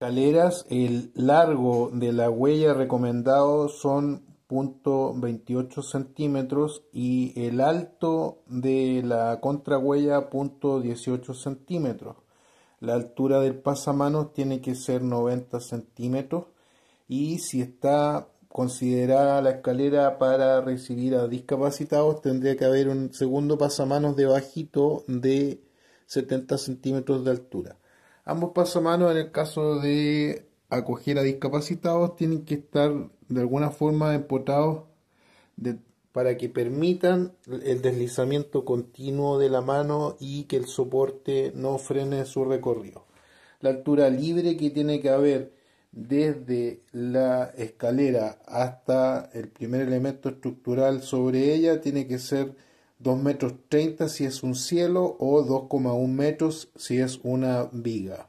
Escaleras el largo de la huella recomendado son punto centímetros y el alto de la contrahuella punto centímetros. La altura del pasamanos tiene que ser 90 centímetros y si está considerada la escalera para recibir a discapacitados tendría que haber un segundo pasamanos de bajito de 70 centímetros de altura. Ambos pasamanos en el caso de acoger a discapacitados tienen que estar de alguna forma empotados para que permitan el deslizamiento continuo de la mano y que el soporte no frene su recorrido. La altura libre que tiene que haber desde la escalera hasta el primer elemento estructural sobre ella tiene que ser 2 metros 30 si es un cielo o 2,1 metros si es una viga.